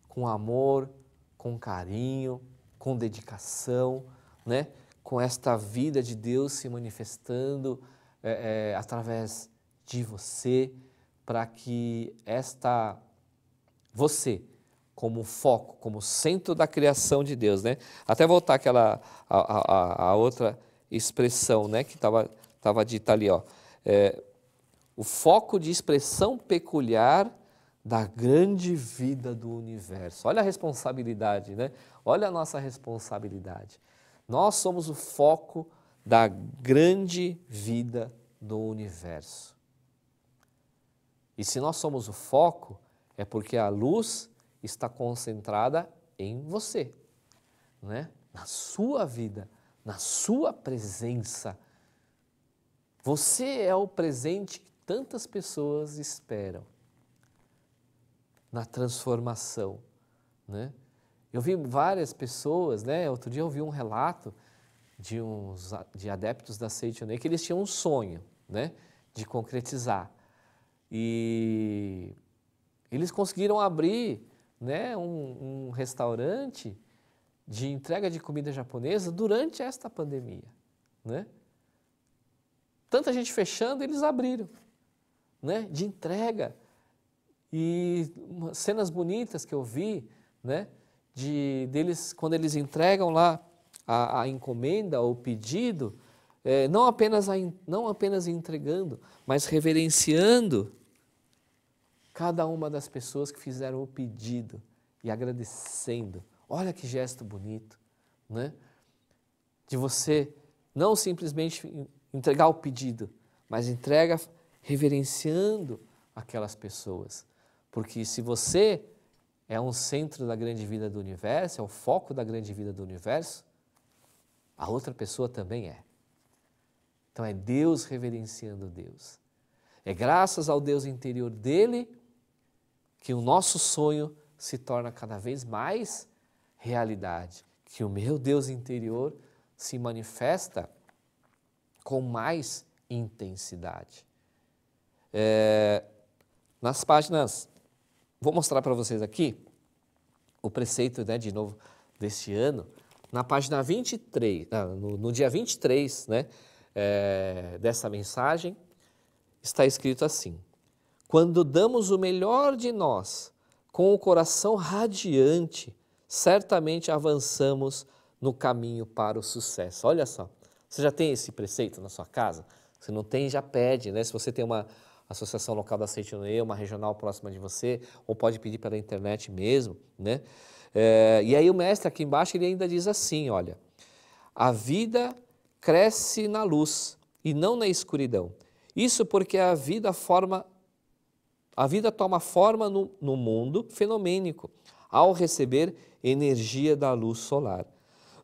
com amor, com carinho, com dedicação, né? Com esta vida de Deus se manifestando é, é, através de você, para que esta você como foco, como centro da criação de Deus, né? Até voltar aquela a, a, a outra expressão, né, que estava tava dita ali, ó, é, o foco de expressão peculiar da grande vida do universo. Olha a responsabilidade, né? Olha a nossa responsabilidade. Nós somos o foco da grande vida do universo. E se nós somos o foco, é porque a luz está concentrada em você, né? na sua vida, na sua presença. Você é o presente que tantas pessoas esperam na transformação, né? Eu vi várias pessoas, né? Outro dia eu vi um relato de uns de adeptos da Seitonei que eles tinham um sonho, né? De concretizar. E eles conseguiram abrir né, um, um restaurante de entrega de comida japonesa durante esta pandemia, né? Tanta gente fechando, eles abriram, né? De entrega e cenas bonitas que eu vi, né? De deles quando eles entregam lá a, a encomenda ou o pedido, é, não apenas a, não apenas entregando, mas reverenciando cada uma das pessoas que fizeram o pedido e agradecendo. Olha que gesto bonito, né? De você não simplesmente entregar o pedido, mas entrega reverenciando aquelas pessoas. Porque se você é um centro da grande vida do universo, é o foco da grande vida do universo, a outra pessoa também é. Então é Deus reverenciando Deus. É graças ao Deus interior dele que o nosso sonho se torna cada vez mais realidade, que o meu Deus interior se manifesta com mais intensidade. É, nas páginas, vou mostrar para vocês aqui o preceito, né, de novo, deste ano, na página 23, no, no dia 23, né, é, dessa mensagem, está escrito assim: quando damos o melhor de nós, com o coração radiante, certamente avançamos no caminho para o sucesso. Olha só, você já tem esse preceito na sua casa? Se não tem, já pede, né? Se você tem uma associação local da Aceitinoê, uma regional próxima de você, ou pode pedir pela internet mesmo, né? É, e aí o mestre aqui embaixo ele ainda diz assim, olha, a vida cresce na luz e não na escuridão. Isso porque a vida forma a vida toma forma no, no mundo fenomênico, ao receber energia da luz solar.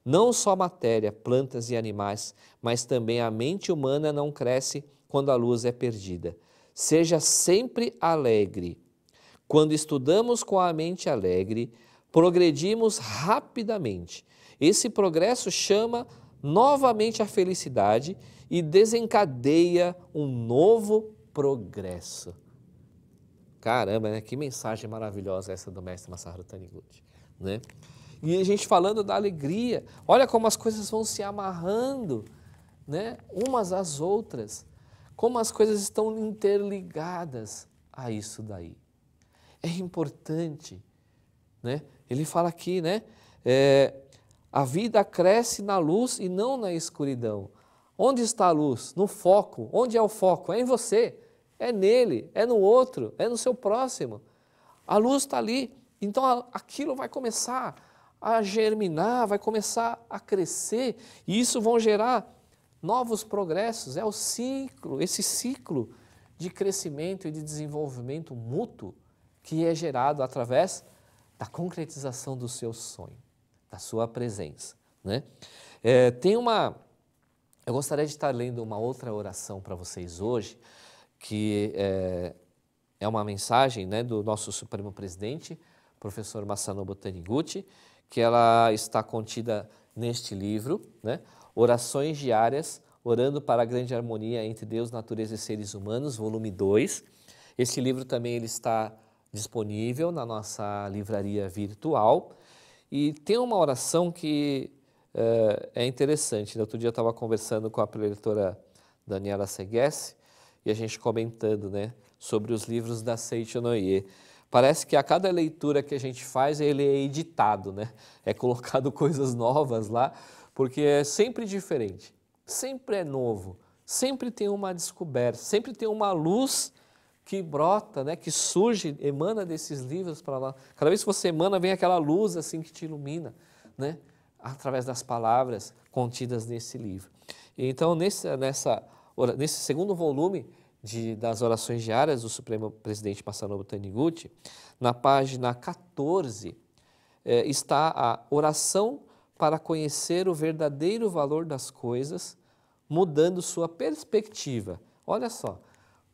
Não só matéria, plantas e animais, mas também a mente humana não cresce quando a luz é perdida. Seja sempre alegre. Quando estudamos com a mente alegre, progredimos rapidamente. Esse progresso chama novamente a felicidade e desencadeia um novo progresso. Caramba, né? que mensagem maravilhosa essa do mestre Masaharu Taniguchi, né? E a gente falando da alegria, olha como as coisas vão se amarrando, né? Umas às outras, como as coisas estão interligadas a isso daí. É importante, né? Ele fala aqui, né? É, a vida cresce na luz e não na escuridão. Onde está a luz? No foco. Onde é o foco? É em você é nele, é no outro, é no seu próximo. A luz está ali, então aquilo vai começar a germinar, vai começar a crescer, e isso vão gerar novos progressos. É o ciclo, esse ciclo de crescimento e de desenvolvimento mútuo que é gerado através da concretização do seu sonho, da sua presença. Né? É, tem uma. Eu gostaria de estar lendo uma outra oração para vocês hoje, que é, é uma mensagem né, do nosso Supremo Presidente, professor Masanobu Taniguchi, que ela está contida neste livro, né? Orações Diárias, Orando para a Grande Harmonia entre Deus, Natureza e Seres Humanos, volume 2. Este livro também ele está disponível na nossa livraria virtual. E tem uma oração que uh, é interessante. Né? outro dia eu estava conversando com a preletora Daniela Seguesse e a gente comentando né, sobre os livros da Seiichi Noie. Parece que a cada leitura que a gente faz, ele é editado, né? É colocado coisas novas lá, porque é sempre diferente, sempre é novo, sempre tem uma descoberta, sempre tem uma luz que brota, né, que surge, emana desses livros para lá. Cada vez que você emana, vem aquela luz assim que te ilumina, né, através das palavras contidas nesse livro. então, nessa nesse segundo volume de, das orações diárias do Supremo Presidente Masanobu Taniguchi, na página 14, eh, está a oração para conhecer o verdadeiro valor das coisas, mudando sua perspectiva. Olha só,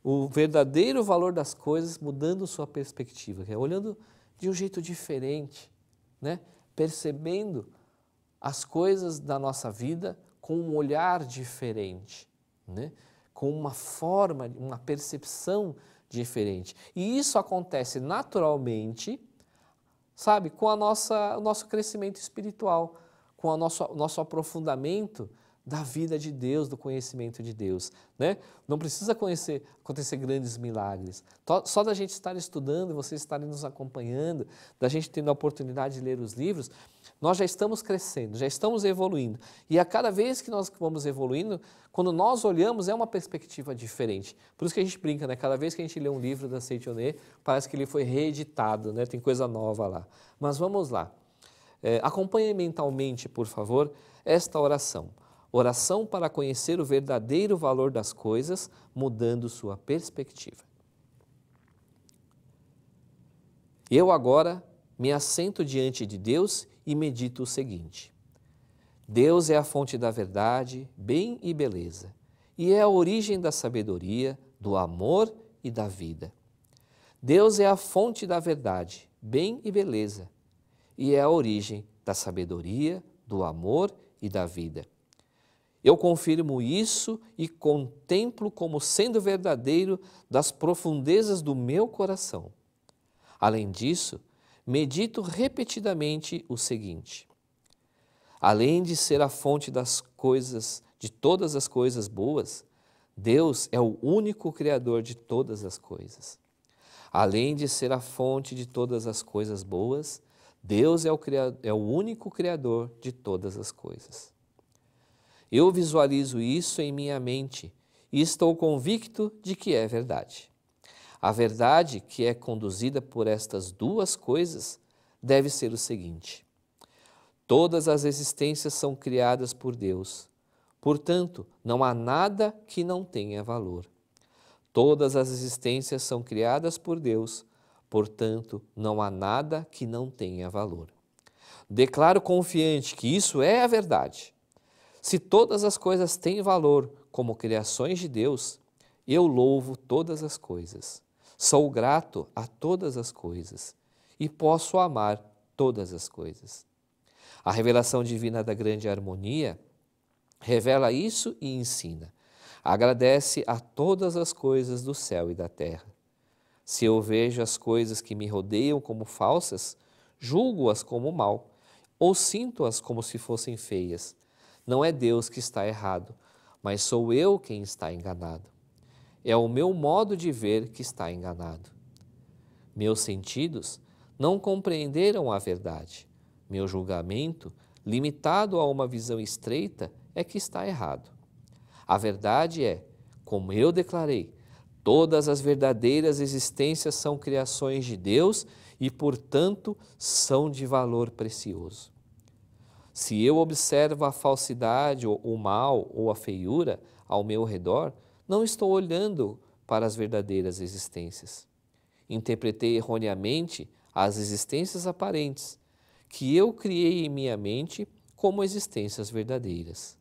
o verdadeiro valor das coisas mudando sua perspectiva, é olhando de um jeito diferente, né? percebendo as coisas da nossa vida com um olhar diferente né? com uma forma, uma percepção diferente. E isso acontece naturalmente, sabe, com a nossa, o nosso crescimento espiritual, com o nosso o nosso aprofundamento da vida de Deus, do conhecimento de Deus, né? Não precisa conhecer, acontecer grandes milagres. Só da gente estar estudando, vocês estarem nos acompanhando, da gente tendo a oportunidade de ler os livros, nós já estamos crescendo, já estamos evoluindo. E a cada vez que nós vamos evoluindo, quando nós olhamos, é uma perspectiva diferente. Por isso que a gente brinca, né? Cada vez que a gente lê um livro da Seitonê, parece que ele foi reeditado, né? Tem coisa nova lá. Mas vamos lá. É, acompanhe mentalmente, por favor, esta oração. Oração para conhecer o verdadeiro valor das coisas, mudando sua perspectiva. Eu agora me assento diante de Deus e medito o seguinte: Deus é a fonte da verdade, bem e beleza, e é a origem da sabedoria, do amor e da vida. Deus é a fonte da verdade, bem e beleza, e é a origem da sabedoria, do amor e da vida. Eu confirmo isso e contemplo como sendo verdadeiro das profundezas do meu coração. Além disso, medito repetidamente o seguinte: além de ser a fonte das coisas, de todas as coisas boas, Deus é o único criador de todas as coisas. Além de ser a fonte de todas as coisas boas, Deus é o, é o único criador de todas as coisas. Eu visualizo isso em minha mente e estou convicto de que é verdade. A verdade que é conduzida por estas duas coisas deve ser o seguinte: todas as existências são criadas por Deus. Portanto, não há nada que não tenha valor. Todas as existências são criadas por Deus. Portanto, não há nada que não tenha valor. Declaro confiante que isso é a verdade. Se todas as coisas têm valor como criações de Deus, eu louvo todas as coisas. Sou grato a todas as coisas e posso amar todas as coisas. A revelação divina da grande harmonia revela isso e ensina. Agradece a todas as coisas do céu e da terra. Se eu vejo as coisas que me rodeiam como falsas, julgo-as como mal, ou sinto-as como se fossem feias. Não é Deus que está errado, mas sou eu quem está enganado. É o meu modo de ver que está enganado. Meus sentidos não compreenderam a verdade. Meu julgamento, limitado a uma visão estreita, é que está errado. A verdade é, como eu declarei, todas as verdadeiras existências são criações de Deus e, portanto, são de valor precioso. Se eu observo a falsidade, o mal ou a feiura ao meu redor, não estou olhando para as verdadeiras existências. Interpretei erroneamente as existências aparentes, que eu criei em minha mente como existências verdadeiras.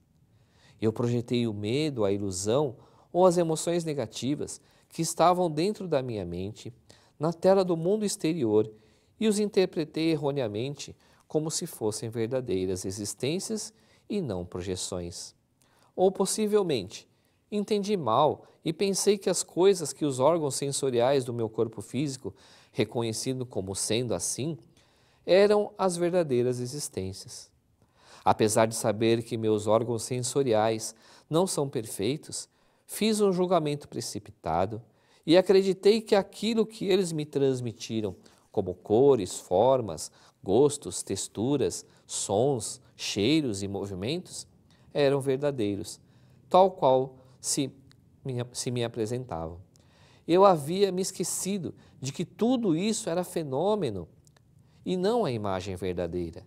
Eu projetei o medo, a ilusão ou as emoções negativas que estavam dentro da minha mente na tela do mundo exterior e os interpretei erroneamente como se fossem verdadeiras existências e não projeções. Ou possivelmente, Entendi mal e pensei que as coisas que os órgãos sensoriais do meu corpo físico, reconhecido como sendo assim, eram as verdadeiras existências. Apesar de saber que meus órgãos sensoriais não são perfeitos, fiz um julgamento precipitado e acreditei que aquilo que eles me transmitiram, como cores, formas, gostos, texturas, sons, cheiros e movimentos, eram verdadeiros, tal qual se me, se me apresentavam. Eu havia me esquecido de que tudo isso era fenômeno e não a imagem verdadeira.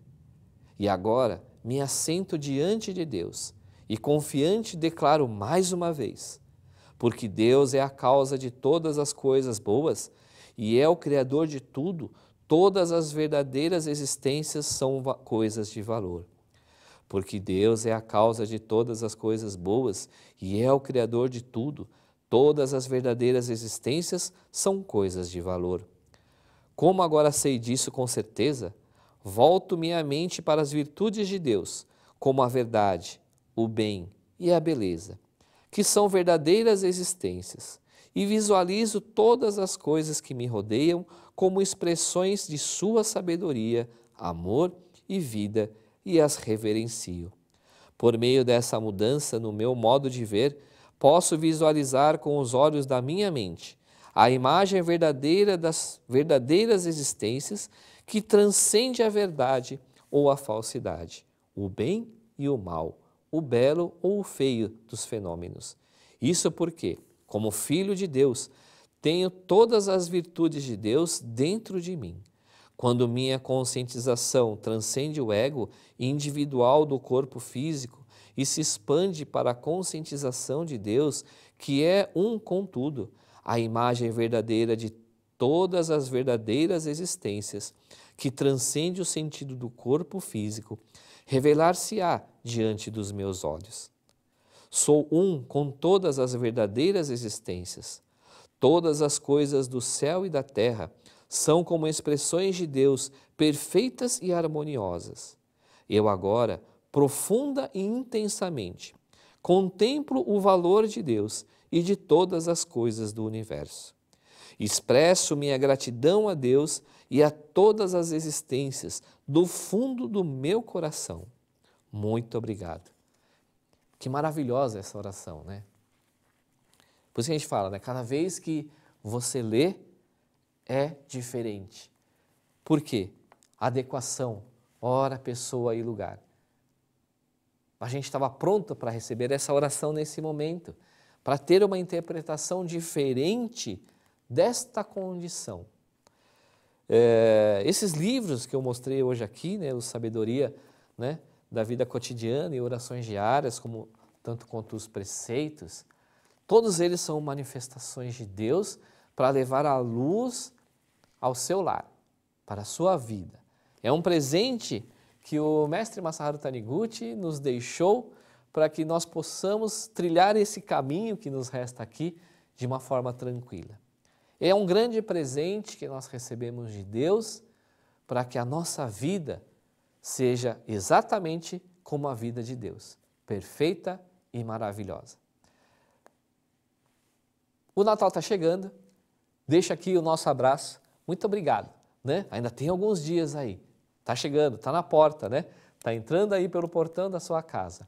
E agora me assento diante de Deus e confiante declaro mais uma vez: porque Deus é a causa de todas as coisas boas e é o Criador de tudo, todas as verdadeiras existências são coisas de valor porque Deus é a causa de todas as coisas boas e é o Criador de tudo. Todas as verdadeiras existências são coisas de valor. Como agora sei disso com certeza, volto minha mente para as virtudes de Deus, como a verdade, o bem e a beleza, que são verdadeiras existências, e visualizo todas as coisas que me rodeiam como expressões de Sua sabedoria, amor e vida e as reverencio. Por meio dessa mudança no meu modo de ver, posso visualizar com os olhos da minha mente a imagem verdadeira das verdadeiras existências que transcende a verdade ou a falsidade, o bem e o mal, o belo ou o feio dos fenômenos. Isso porque, como filho de Deus, tenho todas as virtudes de Deus dentro de mim. Quando minha conscientização transcende o ego individual do corpo físico e se expande para a conscientização de Deus, que é um contudo, a imagem verdadeira de todas as verdadeiras existências, que transcende o sentido do corpo físico, revelar-se-á diante dos meus olhos. Sou um com todas as verdadeiras existências, todas as coisas do céu e da terra são como expressões de Deus perfeitas e harmoniosas. Eu agora, profunda e intensamente, contemplo o valor de Deus e de todas as coisas do universo. Expresso minha gratidão a Deus e a todas as existências do fundo do meu coração. Muito obrigado. Que maravilhosa essa oração, né? Por isso que a gente fala, né? Cada vez que você lê, é diferente. Por quê? Adequação, hora, pessoa e lugar. A gente estava pronto para receber essa oração nesse momento, para ter uma interpretação diferente desta condição. É, esses livros que eu mostrei hoje aqui, né, o Sabedoria né, da Vida Cotidiana e Orações Diárias, como tanto quanto os preceitos, todos eles são manifestações de Deus para levar à luz ao seu lar, para a sua vida. É um presente que o mestre Masaharu Taniguchi nos deixou para que nós possamos trilhar esse caminho que nos resta aqui de uma forma tranquila. É um grande presente que nós recebemos de Deus para que a nossa vida seja exatamente como a vida de Deus, perfeita e maravilhosa. O Natal está chegando, deixa aqui o nosso abraço muito obrigado, né? Ainda tem alguns dias aí. Tá chegando, tá na porta, né? Tá entrando aí pelo portão da sua casa.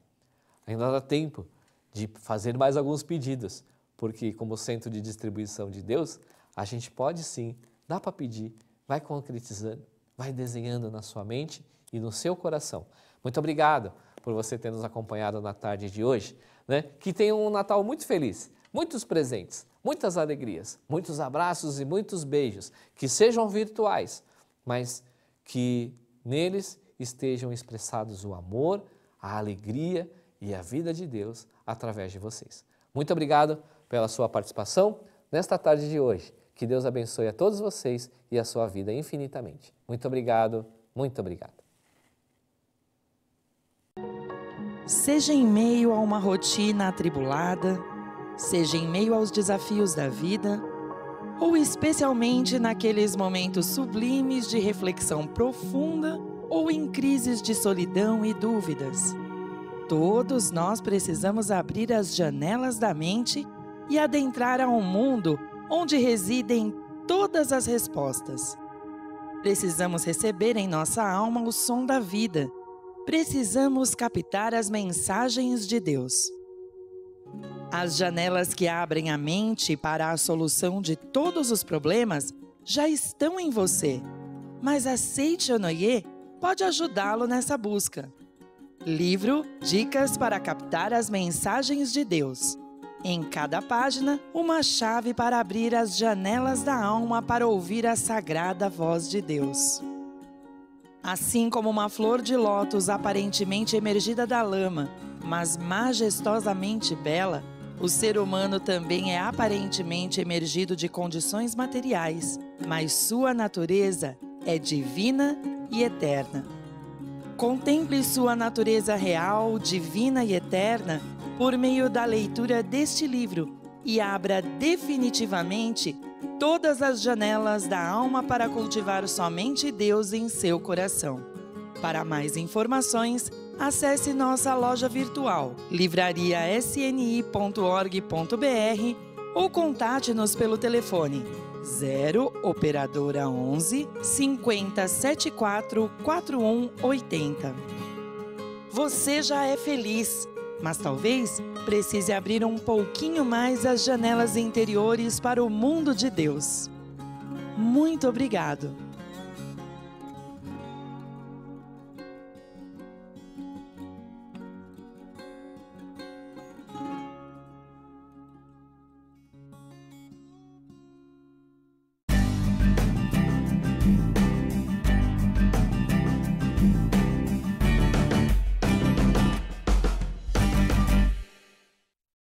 Ainda dá tempo de fazer mais alguns pedidos, porque como centro de distribuição de Deus, a gente pode sim, dá para pedir, vai concretizando, vai desenhando na sua mente e no seu coração. Muito obrigado por você ter nos acompanhado na tarde de hoje, né? Que tenha um Natal muito feliz, muitos presentes muitas alegrias, muitos abraços e muitos beijos, que sejam virtuais, mas que neles estejam expressados o amor, a alegria e a vida de Deus através de vocês. Muito obrigado pela sua participação nesta tarde de hoje. Que Deus abençoe a todos vocês e a sua vida infinitamente. Muito obrigado, muito obrigado. Seja em meio a uma rotina atribulada, seja em meio aos desafios da vida ou especialmente naqueles momentos sublimes de reflexão profunda ou em crises de solidão e dúvidas. Todos nós precisamos abrir as janelas da mente e adentrar a um mundo onde residem todas as respostas. Precisamos receber em nossa alma o som da vida. Precisamos captar as mensagens de Deus. As janelas que abrem a mente para a solução de todos os problemas já estão em você, mas a Seite Onoye pode ajudá-lo nessa busca. Livro Dicas para captar as mensagens de Deus. Em cada página, uma chave para abrir as janelas da alma para ouvir a sagrada voz de Deus. Assim como uma flor de lótus aparentemente emergida da lama, mas majestosamente bela, o ser humano também é aparentemente emergido de condições materiais, mas sua natureza é divina e eterna. Contemple sua natureza real, divina e eterna por meio da leitura deste livro e abra definitivamente todas as janelas da alma para cultivar somente Deus em seu coração. Para mais informações, acesse nossa loja virtual livrariasni.org.br ou contate-nos pelo telefone 0 operadora 11 41 80. Você já é feliz, mas talvez precise abrir um pouquinho mais as janelas interiores para o mundo de Deus. Muito obrigado.